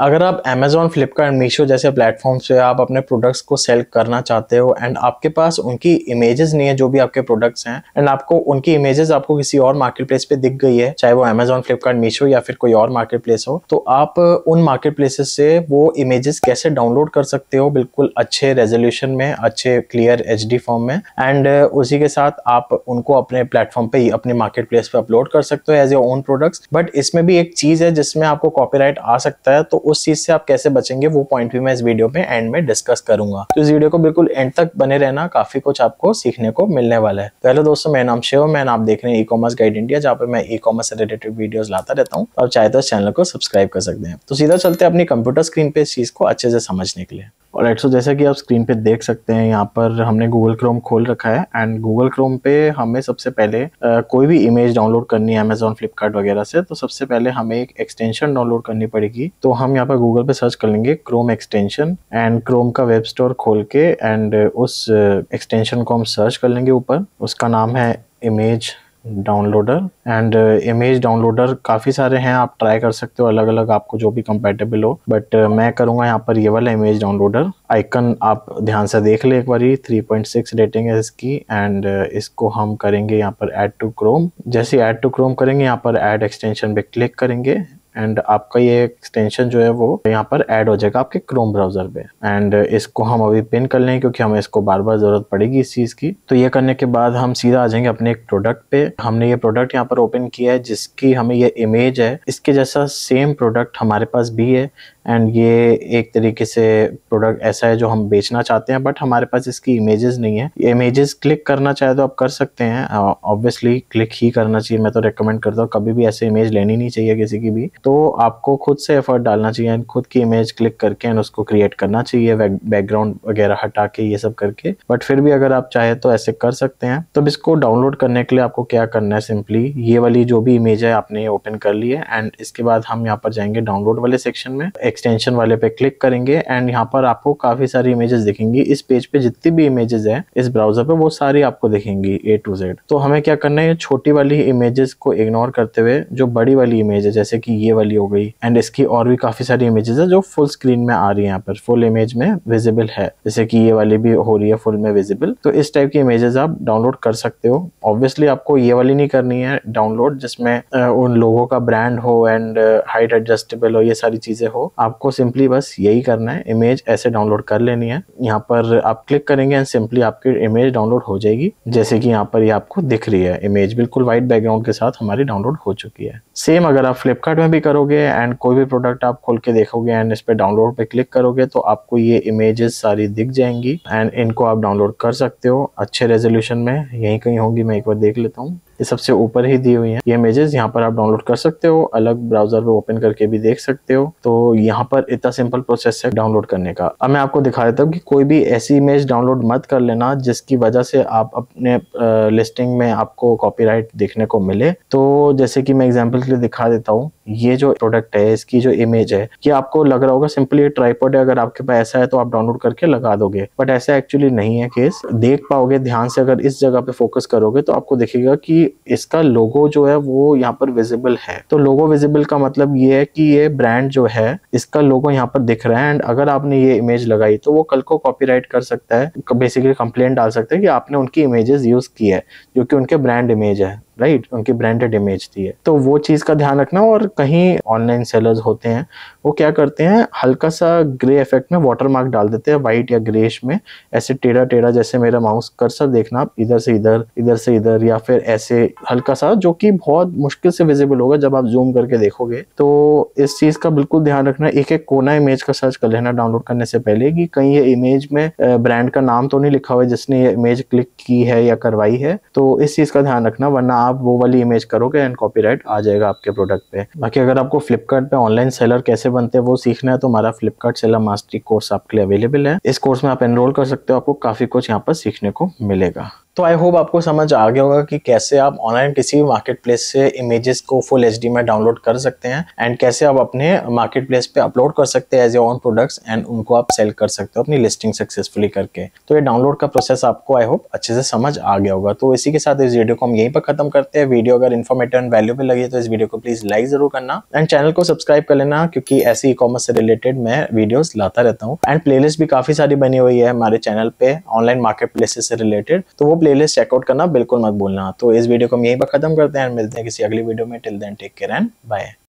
अगर आप Amazon, फ्लिपकार्ट मीशो जैसे प्लेटफॉर्म से आप अपने प्रोडक्ट्स को सेल करना चाहते हो एंड आपके पास उनकी इमेजेस नहीं है जो भी आपके प्रोडक्ट्स हैं एंड आपको उनकी इमेजेस आपको किसी और मार्केट प्लेस पे दिख गई है चाहे वो Amazon, फ्लिपकार्ट मीशो या फिर कोई और मार्केट प्लेस हो तो आप उन मार्केट प्लेसेस से वो इमेजेस कैसे डाउनलोड कर सकते हो बिल्कुल अच्छे रेजोल्यूशन में अच्छे क्लियर एच फॉर्म में एंड उसी के साथ आप उनको अपने प्लेटफॉर्म पे अपने मार्केट प्लेस पे अपलोड कर सकते हो as a own products but इसमें भी एक चीज़ है जिसमें आपको कॉपी आ सकता है तो उस चीज से आप कैसे बचेंगे वो पॉइंट भी मैं इस वीडियो में एंड में डिस्कस करूंगा तो इस वीडियो को बिल्कुल एंड तक बने रहना काफी कुछ आपको सीखने को मिलने वाला है पहले दोस्तों मेरा नाम शिव मैन आप देख रहे हैं ई कॉमर्स गाइड इंडिया जहाँ पे मैं ई कॉमर्स रिलेटेड वीडियो लाता रहता हूँ आप चाहे तो चैनल को सब्सक्राइब कर सकते हैं तो सीधा चलते अपनी कंप्यूटर स्क्रीन पे इस चीज को अच्छे से समझने के लिए और सो जैसा कि आप स्क्रीन पे देख सकते हैं यहाँ पर हमने गूगल क्रोम खोल रखा है एंड गूगल क्रोम पे हमें सबसे पहले आ, कोई भी इमेज डाउनलोड करनी है अमेजोन फ्लिपकार्ट वगैरह से तो सबसे पहले हमें एक एक्सटेंशन डाउनलोड करनी पड़ेगी तो हम यहाँ पर गूगल पे सर्च कर लेंगे क्रोम एक्सटेंशन एंड क्रोम का वेब स्टोर खोल के एंड उस एक्सटेंशन को हम सर्च कर लेंगे ऊपर उसका नाम है image downloader and image downloader काफ़ी सारे हैं आप ट्राई कर सकते हो अलग अलग आपको जो भी कंपेटेबल हो बट uh, मैं करूँगा यहाँ पर ये वाला इमेज डाउनलोडर आइकन आप ध्यान से देख ले एक बार थ्री पॉइंट सिक्स रेटिंग है इसकी एंड uh, इसको हम करेंगे यहाँ पर ऐड टू क्रोम जैसे ऐड टू क्रोम करेंगे यहाँ पर ऐड एक्सटेंशन पे क्लिक करेंगे एंड आपका ये एक्सटेंशन जो है वो यहाँ पर ऐड हो जाएगा आपके क्रोम ब्राउज़र पे एंड इसको हम अभी पिन कर लें क्योंकि हमें इसको बार बार ज़रूरत पड़ेगी इस चीज़ की तो ये करने के बाद हम सीधा आ जाएंगे अपने एक प्रोडक्ट पे हमने ये प्रोडक्ट यहाँ पर ओपन किया है जिसकी हमें ये इमेज है इसके जैसा सेम प्रोडक्ट हमारे पास भी है एंड ये एक तरीके से प्रोडक्ट ऐसा है जो हम बेचना चाहते हैं बट हमारे पास इसकी इमेजेस नहीं है इमेजेस क्लिक करना चाहे तो आप कर सकते हैं ऑब्वियसली क्लिक ही करना चाहिए मैं तो रिकमेंड करता हूँ कभी भी ऐसे इमेज लेनी नहीं चाहिए किसी की भी तो आपको खुद से एफर्ट डालना चाहिए एंड खुद की इमेज क्लिक करके एंड उसको क्रिएट करना चाहिए बैकग्राउंड वगैरह हटा के ये सब करके बट फिर भी अगर आप चाहे तो ऐसे कर सकते हैं तब तो इसको डाउनलोड करने के लिए आपको क्या करना है सिंपली ये वाली जो भी इमेज है आपने ओपन कर ली है एंड इसके बाद हम यहाँ पर जाएंगे डाउनलोड वाले सेक्शन में एक्सटेंशन वाले पे क्लिक करेंगे एंड यहाँ पर आपको काफ़ी सारी इमेजेस दिखेंगी इस पेज पे जितनी भी इमेजेस है इस ब्राउजर पे वो सारी आपको दिखेंगी ए टू जेड तो हमें क्या करना है छोटी वाली इमेजेस को इग्नोर करते हुए जो बड़ी वाली इमेज है जैसे की ये वाली हो गई एंड इसकी और भी काफ़ी सारी इमेजेस है जो फुल स्क्रीन में आ रही है यहाँ पर फुल इमेज में विजिबल है जैसे की ये वाली भी हो रही है फुल में विजिबल तो इस टाइप की इमेजेस आप डाउनलोड कर सकते हो ऑब्वियसली आपको ये वाली नहीं करनी है डाउनलोड जिसमें उन लोगों का ब्रांड हो एंड हाइट एडजस्टेबल हो ये सारी चीज़ें हो आप आपको सिंपली बस यही करना है इमेज ऐसे डाउनलोड कर लेनी है यहाँ पर आप क्लिक करेंगे एंड सिंपली आपकी इमेज डाउनलोड हो जाएगी जैसे कि यहाँ पर ये यह आपको दिख रही है इमेज बिल्कुल व्हाइट बैकग्राउंड के साथ हमारी डाउनलोड हो चुकी है सेम अगर आप फ्लिपकार्ट में भी करोगे एंड कोई भी प्रोडक्ट आप खोल के देखोगे एंड इस पर डाउनलोड पे क्लिक करोगे तो आपको ये इमेजेस सारी दिख जाएंगी एंड इनको आप डाउनलोड कर सकते हो अच्छे रेजोल्यूशन में यहीं कहीं होंगी मैं एक बार देख लेता हूँ ये सबसे ऊपर ही दी हुई है ये इमेजेस यहाँ पर आप डाउनलोड कर सकते हो अलग ब्राउजर पे ओपन करके भी देख सकते हो तो यहाँ पर इतना सिंपल प्रोसेस है डाउनलोड करने का अब मैं आपको दिखा देता हूँ कि कोई भी ऐसी इमेज डाउनलोड मत कर लेना जिसकी वजह से आप अपने लिस्टिंग में आपको कॉपी देखने को मिले तो जैसे की मैं एग्जाम्पल के लिए दिखा देता हूँ ये जो प्रोडक्ट है इसकी जो इमेज है कि आपको लग रहा होगा सिंपली ट्राईपोड है अगर आपके पास ऐसा है तो आप डाउनलोड करके लगा दोगे बट ऐसा एक्चुअली नहीं है केस देख पाओगे ध्यान से अगर इस जगह पे फोकस करोगे तो आपको दिखेगा कि इसका लोगो जो है वो यहाँ पर विजिबल है तो लोगो विजिबल का मतलब ये है कि ये ब्रांड जो है इसका लोगो यहाँ पर दिख रहा है एंड अगर आपने ये इमेज लगाई तो वो कल को कॉपी कर सकता है बेसिकली कंप्लेन डाल सकता है कि आपने उनकी इमेजेस यूज की है जो कि उनके ब्रांड इमेज है राइट उनकी ब्रांडेड इमेज दी है तो वो चीज़ का ध्यान रखना और कहीं ऑनलाइन सेलर्स होते हैं वो क्या करते हैं हल्का सा ग्रे इफेक्ट में वाटर मार्क डाल देते हैं व्हाइट या ग्रेश में ऐसे टेढ़ा टेढ़ा जैसे मेरा माउस कर्सर देखना आप इधर से इधर इधर से इधर या फिर ऐसे हल्का सा जो कि बहुत मुश्किल से विजिबल होगा जब आप जूम करके देखोगे तो इस चीज़ का बिल्कुल ध्यान रखना एक एक कोना इमेज का सर्च कर लेना डाउनलोड करने से पहले कि कहीं ये इमेज में ब्रांड का नाम तो नहीं लिखा हुआ है जिसने ये इमेज क्लिक की है या करवाई है तो इस चीज़ का ध्यान रखना वरना आप वो वाली इमेज करोगे एंड कॉपीराइट आ जाएगा आपके प्रोडक्ट पे बाकी अगर आपको फ्लिपकार्ट पे ऑनलाइन सेलर कैसे बनते हैं वो सीखना है तो हमारा फ्लिपकार्ट सेलर मास्टरी कोर्स आपके लिए अवेलेबल है इस कोर्स में आप एनरोल कर सकते हो आपको काफी कुछ यहाँ पर सीखने को मिलेगा तो आई होप आपको समझ आ गया होगा कि कैसे आप ऑनलाइन किसी भी मार्केट प्लेस से इमेजेस को फुल एच में डाउनलोड कर सकते हैं एंड कैसे आप अपने मार्केट प्लेस पे अपलोड कर सकते हैं as a on products and उनको आप सेल कर सकते हो अपनी लिस्टिंग सक्सेसफुली करके तो ये डाउनलोड का प्रोसेस आपको आई होप अच्छे से समझ आ गया होगा तो इसी के साथ इस वीडियो को हम यहीं पर खत्म करते हैं वीडियो अगर इन्फॉर्मेटिव एंड पर लगी तो इस वीडियो को प्लीज लाइक जरूर करना एंड चैनल को सब्सक्राइब कर लेना क्योंकि ऐसी ई कॉमर्स से रिलेटेड मैं वीडियो लाता रहता हूँ एंड प्लेलिस्ट भी काफी सारी बनी हुई है हमारे चैनल पे ऑनलाइन मार्केट प्लेसेस से रिलेटेड तो वो प्लेलिस्ट चेकआउट करना बिल्कुल मत भूलना तो इस वीडियो को हम यहीं पर खत्म करते हैं मिलते हैं किसी अगली वीडियो में till then take care and bye